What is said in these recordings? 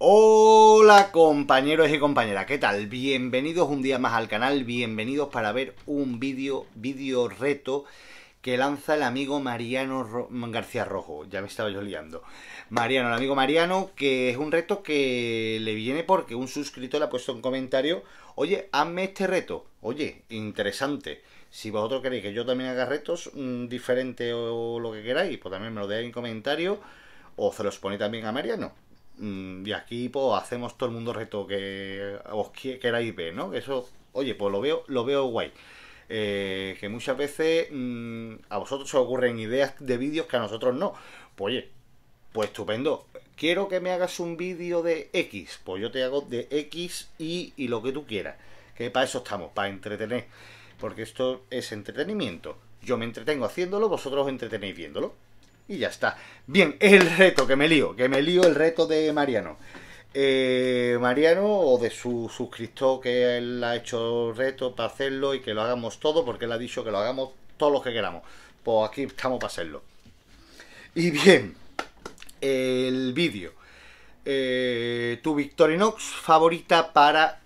Hola compañeros y compañeras, ¿qué tal? Bienvenidos un día más al canal, bienvenidos para ver un vídeo, vídeo reto que lanza el amigo Mariano García Rojo, ya me estaba yo liando. Mariano, el amigo Mariano, que es un reto que le viene porque un suscriptor le ha puesto un comentario, oye, hazme este reto, oye, interesante. Si vosotros queréis que yo también haga retos mm, diferentes o lo que queráis, pues también me lo dejáis en comentario o se los pone también a Mariano Mm, y aquí pues, hacemos todo el mundo reto que os queráis ver, ¿no? Eso, oye, pues lo veo, lo veo guay. Eh, que muchas veces mm, a vosotros os ocurren ideas de vídeos que a nosotros no. Pues oye, pues estupendo. Quiero que me hagas un vídeo de X. Pues yo te hago de X, Y y lo que tú quieras. Que para eso estamos, para entretener. Porque esto es entretenimiento. Yo me entretengo haciéndolo, vosotros os entretenéis viéndolo y ya está. Bien, el reto, que me lío, que me lío el reto de Mariano. Eh, Mariano o de su suscriptor que él ha hecho reto para hacerlo y que lo hagamos todo, porque él ha dicho que lo hagamos todos los que queramos. Pues aquí estamos para hacerlo. Y bien, el vídeo. Eh, tu Victorinox favorita para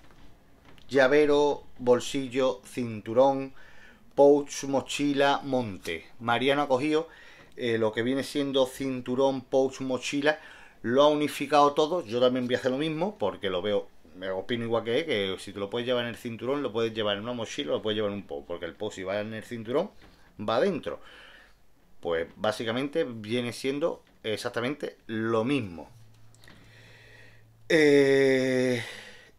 llavero, bolsillo, cinturón, pouch, mochila, monte. Mariano ha cogido eh, lo que viene siendo cinturón, pouch, mochila, lo ha unificado todo. Yo también voy a hacer lo mismo porque lo veo, me opino igual que que si te lo puedes llevar en el cinturón, lo puedes llevar en una mochila, lo puedes llevar en un pouch, porque el pouch si va en el cinturón, va adentro. Pues básicamente viene siendo exactamente lo mismo. Eh,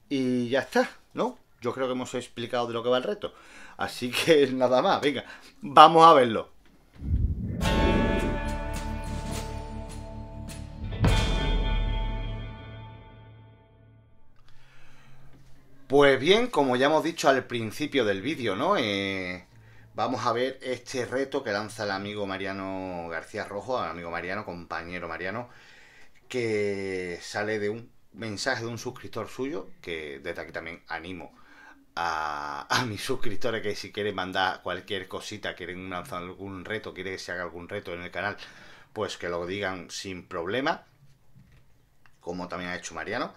y ya está, ¿no? Yo creo que hemos explicado de lo que va el reto. Así que nada más, venga, vamos a verlo. Pues bien, como ya hemos dicho al principio del vídeo, ¿no? Eh, vamos a ver este reto que lanza el amigo Mariano García Rojo, el amigo Mariano, compañero Mariano, que sale de un mensaje de un suscriptor suyo, que desde aquí también animo a, a mis suscriptores que si quieren mandar cualquier cosita, quieren lanzar algún reto, quieren que se haga algún reto en el canal, pues que lo digan sin problema, como también ha hecho Mariano.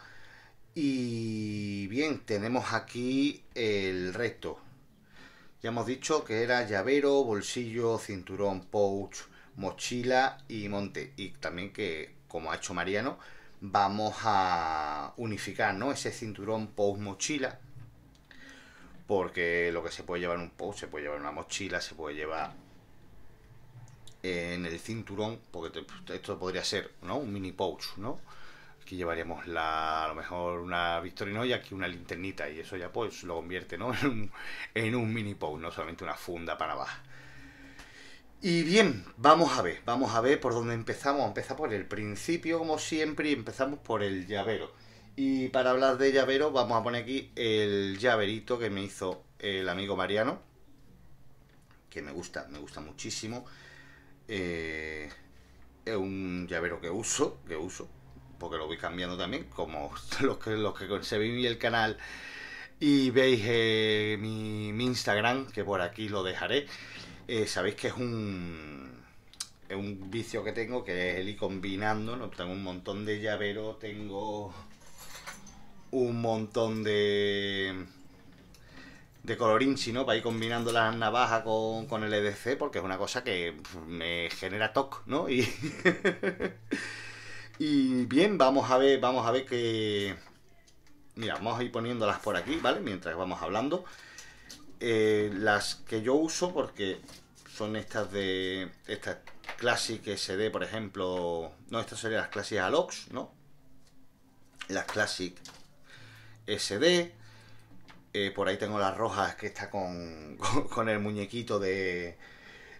Y bien, tenemos aquí el resto Ya hemos dicho que era llavero, bolsillo, cinturón, pouch, mochila y monte. Y también que, como ha hecho Mariano, vamos a unificar ¿no? ese cinturón, pouch, mochila. Porque lo que se puede llevar en un pouch, se puede llevar en una mochila, se puede llevar en el cinturón, porque esto podría ser ¿no? un mini pouch, ¿no? Aquí llevaríamos la, a lo mejor una Victorino y aquí una linternita y eso ya pues lo convierte ¿no? en, un, mini pole, no solamente una funda para abajo. Y bien, vamos a ver, vamos a ver por dónde empezamos. Empezamos por el principio, como siempre, y empezamos por el llavero. Y para hablar de llavero, vamos a poner aquí el llaverito que me hizo el amigo Mariano, que me gusta, me gusta muchísimo. Eh, es un llavero que uso, que uso, porque lo voy cambiando también, como los que, los que concebí el canal y veis eh, mi, Instagram, que por aquí lo dejaré, eh, sabéis que es un, es un vicio que tengo, que es el ir combinando, ¿no? tengo un montón de llavero tengo un montón de de colorinchi, ¿no? Para ir combinando las navajas con, con el EDC, porque es una cosa que me genera toque ¿no? Y Y bien, vamos a ver, vamos a ver que... Mira, vamos a ir poniéndolas por aquí, ¿vale? Mientras vamos hablando. Eh, las que yo uso porque son estas de... Estas Classic SD, por ejemplo... No, estas serían las Classic Alox, ¿no? Las Classic SD. Eh, por ahí tengo las rojas que está con el muñequito de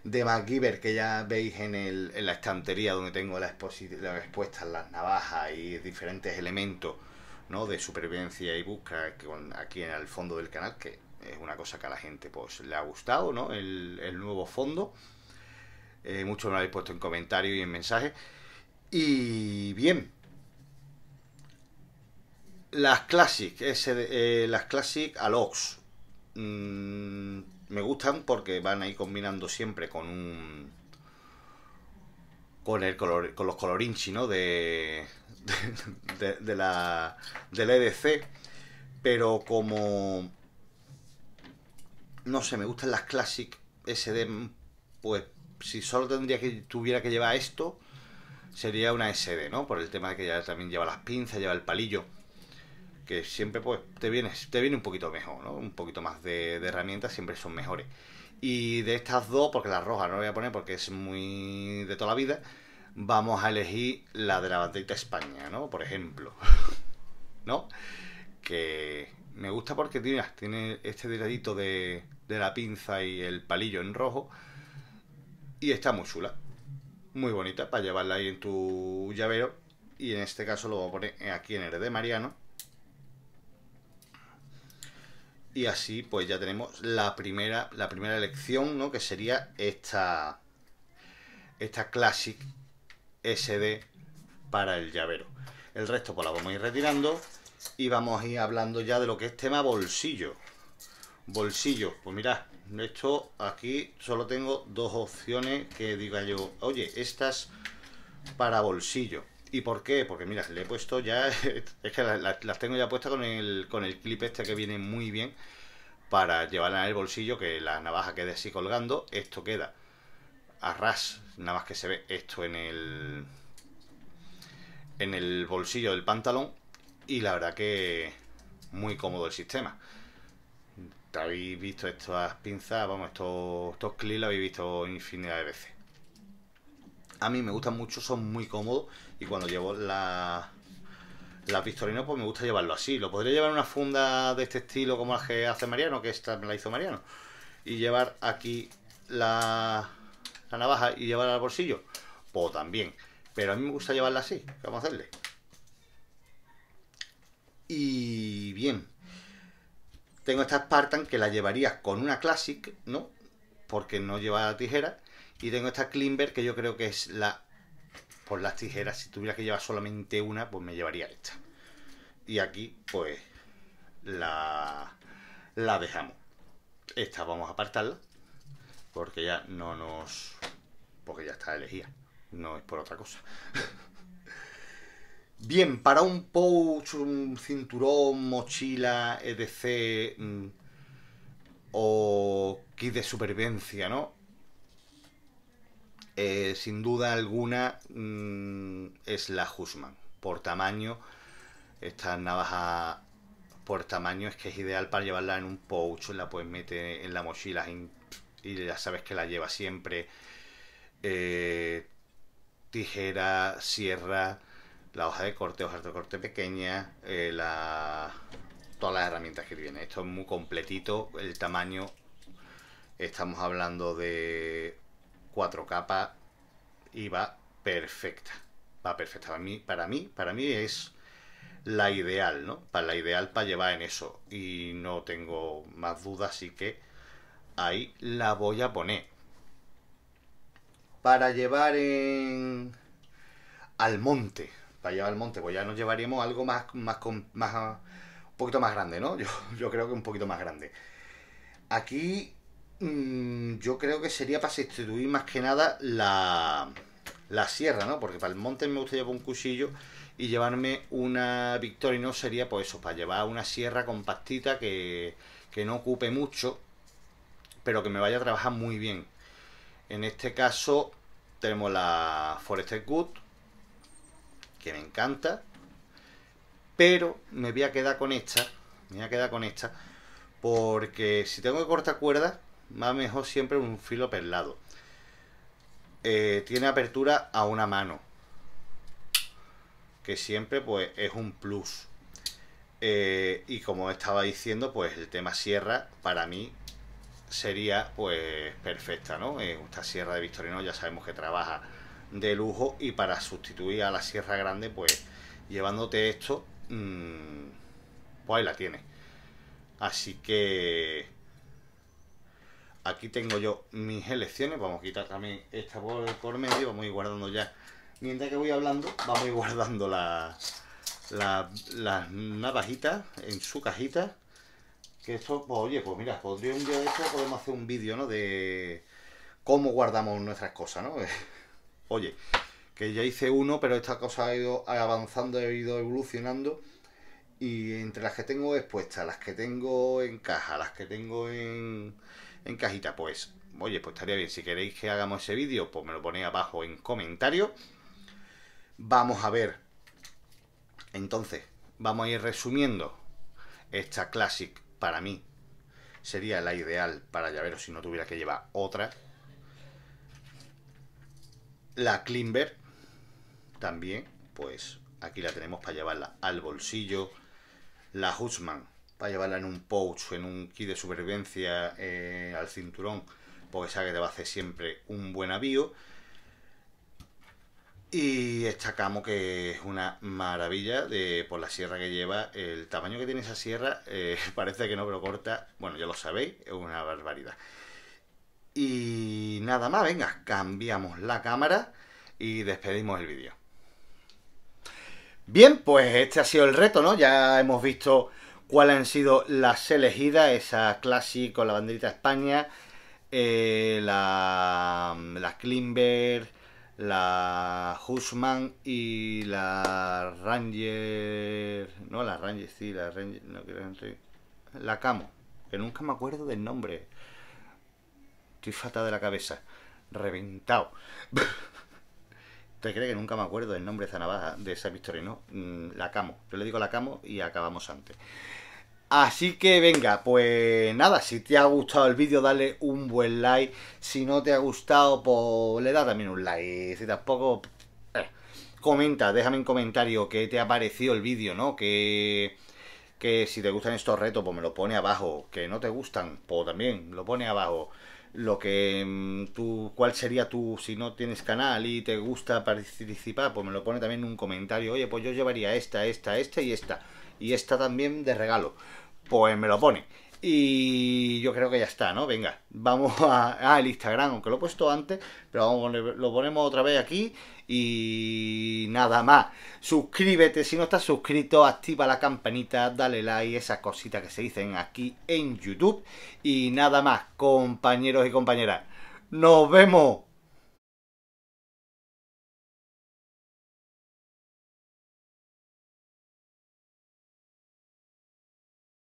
de MacGyver que ya veis en, el, en la estantería donde tengo las la expuestas las navajas y diferentes elementos ¿no? de supervivencia y busca con, aquí en el fondo del canal, que es una cosa que a la gente pues le ha gustado, ¿no? El, nuevo fondo. Eh, muchos me lo habéis puesto en comentarios y en mensajes. Y bien. Las Classic, ese, eh, las Classic Alox. Mm, me gustan porque van ahí combinando siempre con un con el color, con los colorinchi ¿no? de, de, la del EDC pero como no sé me gustan las classic SD pues si solo tendría que tuviera que llevar esto sería una SD no por el tema de que ya también lleva las pinzas lleva el palillo que siempre pues te viene, te viene un poquito mejor, ¿no? Un poquito más de, herramientas siempre son mejores. Y de estas dos, porque la roja no la voy a poner porque es muy de toda la vida, vamos a elegir la de la banderita España, ¿no? Por ejemplo, ¿no? Que me gusta porque tiene, tiene este detallito de, de la pinza y el palillo en rojo y está muy chula, muy bonita para llevarla ahí en tu llavero y en este caso lo voy a poner aquí en el de Mariano Y así pues ya tenemos la primera, la primera elección, ¿no? Que sería esta, esta Classic SD para el llavero. El resto pues la vamos a ir retirando y vamos a ir hablando ya de lo que es tema bolsillo. Bolsillo, pues mirad, esto aquí solo tengo dos opciones que diga yo, oye, estas para bolsillo. ¿Y por qué? Porque mira, le he puesto ya, es que las, tengo ya puestas con el, con el clip este que viene muy bien para llevarla en el bolsillo, que la navaja quede así colgando, esto queda a ras, nada más que se ve esto en el en el bolsillo del pantalón y la verdad que muy cómodo el sistema. Habéis visto estas pinzas, vamos, estos, estos clips lo habéis visto infinidad de veces a mí me gustan mucho, son muy cómodos y cuando llevo la, pistolina pues me gusta llevarlo así. Lo podría llevar una funda de este estilo como la que hace Mariano, que esta me la hizo Mariano. Y llevar aquí la, navaja y llevarla al bolsillo. Pues también. Pero a mí me gusta llevarla así. vamos a hacerle? Y bien. Tengo esta Spartan que la llevaría con una Classic, ¿no? Porque no lleva tijera y tengo esta Klimber que yo creo que es la. Por las tijeras, si tuviera que llevar solamente una, pues me llevaría esta. Y aquí, pues, la, la dejamos. Esta vamos a apartarla, porque ya no nos. Porque ya está elegida, no es por otra cosa. Bien, para un pouch, un cinturón, mochila, EDC... Mm, o kit de supervivencia, ¿no? Eh, sin duda alguna mm, es la Husman. Por tamaño, esta navaja por tamaño es que es ideal para llevarla en un pouch, la puedes meter en la mochila y ya sabes que la lleva siempre. Eh, tijera, sierra, la hoja de corte, hoja de corte pequeña, eh, la... todas las herramientas que tiene. Esto es muy completito, el tamaño. Estamos hablando de 4 capas y va perfecta. Va perfecta. Para mí, para mí, para mí es la ideal, ¿no? Para la ideal para llevar en eso. Y no tengo más dudas, así que ahí la voy a poner. Para llevar en... al monte. Para llevar al monte, pues ya nos llevaríamos algo más, más, más un poquito más grande, ¿no? Yo, yo creo que un poquito más grande. Aquí Mm, yo creo que sería para sustituir más que nada la, sierra, ¿no? Porque para el monte me gusta llevar un cuchillo y llevarme una Victoria no sería pues eso, para llevar una sierra compactita que, que no ocupe mucho, pero que me vaya a trabajar muy bien. En este caso tenemos la Forester Good, que me encanta, pero me voy a quedar con esta, me voy a quedar con esta, porque si tengo que cortar cuerdas, más mejor siempre un filo perlado. Eh, tiene apertura a una mano, que siempre pues es un plus. Eh, y como estaba diciendo, pues el tema sierra para mí sería pues perfecta, ¿no? esta sierra de Victorino ya sabemos que trabaja de lujo y para sustituir a la sierra grande, pues llevándote esto, mm, pues ahí la tienes. Así que Aquí tengo yo mis elecciones. Vamos a quitar también esta por, medio. Vamos a ir guardando ya. Mientras que voy hablando, vamos a ir guardando las la, navajitas en su cajita. Que esto, pues, oye, pues mira, podría un día de esto podemos hacer un vídeo, ¿no? De cómo guardamos nuestras cosas, ¿no? oye, que ya hice uno, pero esta cosa ha ido avanzando, ha ido evolucionando. Y entre las que tengo expuestas, las que tengo en caja, las que tengo en, en cajita, pues, oye, pues estaría bien. Si queréis que hagamos ese vídeo, pues me lo ponéis abajo en comentario. Vamos a ver. Entonces, vamos a ir resumiendo. Esta Classic, para mí, sería la ideal para llaveros si no tuviera que llevar otra. La Klimber, también, pues aquí la tenemos para llevarla al bolsillo. La Husman, para llevarla en un pouch, en un kit de supervivencia eh, al cinturón, porque sabe que te va a hacer siempre un buen avío. Y esta camo que es una maravilla de, por la sierra que lleva, el tamaño que tiene esa sierra eh, parece que no, pero corta, bueno, ya lo sabéis, es una barbaridad. Y nada más, venga, cambiamos la cámara y despedimos el vídeo. Bien, pues este ha sido el reto, ¿no? Ya hemos visto cuáles han sido las elegidas, esa clásico, con la banderita España, eh, la, la Klimber, la Husman y la Ranger. No, la Ranger, sí, la Ranger. No, la Camo, que nunca me acuerdo del nombre. Estoy fatal de la cabeza. Reventado. ¿Te crees que nunca me acuerdo el nombre de esa navaja, de esa victoria, no? Mm, la camo. Yo le digo la camo y acabamos antes. Así que venga, pues nada, si te ha gustado el vídeo dale un buen like, si no te ha gustado pues le da también un like, si tampoco eh, comenta, déjame un comentario qué te ha parecido el vídeo, ¿no? Que, que si te gustan estos retos pues me lo pone abajo, que no te gustan pues también lo pone abajo lo que mm, tú, cuál sería tu, si no tienes canal y te gusta participar, pues me lo pone también en un comentario, oye, pues yo llevaría esta, esta, esta y esta, y esta también de regalo, pues me lo pone. Y yo creo que ya está, ¿no? Venga, vamos a, ah, el Instagram, aunque lo he puesto antes, pero vamos, lo ponemos otra vez aquí y nada más. Suscríbete si no estás suscrito, activa la campanita, dale like, esas cositas que se dicen aquí en YouTube. Y nada más, compañeros y compañeras. Nos vemos.